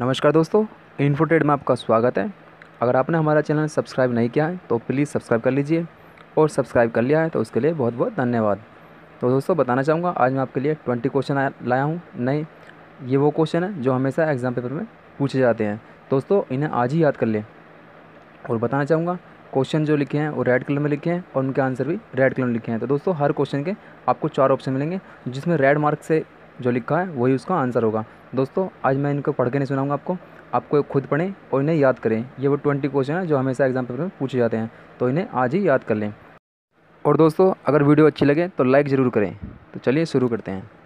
नमस्कार दोस्तों इन्फोटेड में आपका स्वागत है अगर आपने हमारा चैनल सब्सक्राइब नहीं किया है तो प्लीज़ सब्सक्राइब कर लीजिए और सब्सक्राइब कर लिया है तो उसके लिए बहुत बहुत धन्यवाद तो दोस्तों बताना चाहूँगा आज मैं आपके लिए ट्वेंटी क्वेश्चन लाया हूँ नहीं ये वो क्वेश्चन है जो हमेशा एग्ज़ाम पेपर में पूछे जाते हैं दोस्तों इन्हें आज ही याद कर लें और बताना चाहूँगा क्वेश्चन जो लिखे हैं वो रेड कलर में लिखे हैं और उनके आंसर भी रेड कलर में लिखे हैं तो दोस्तों हर क्वेश्चन के आपको चार ऑप्शन मिलेंगे जिसमें रेड मार्क से जो लिखा है वही उसका आंसर होगा दोस्तों आज मैं इनको पढ़ के नहीं सुनाऊँगा आपको आपको खुद पढ़ें और इन्हें याद करें ये वो ट्वेंटी क्वेश्चन है जो हमेशा एग्जाम पेपर में पूछे जाते हैं तो इन्हें आज ही याद कर लें और दोस्तों अगर वीडियो अच्छी लगे तो लाइक ज़रूर करें तो चलिए शुरू करते हैं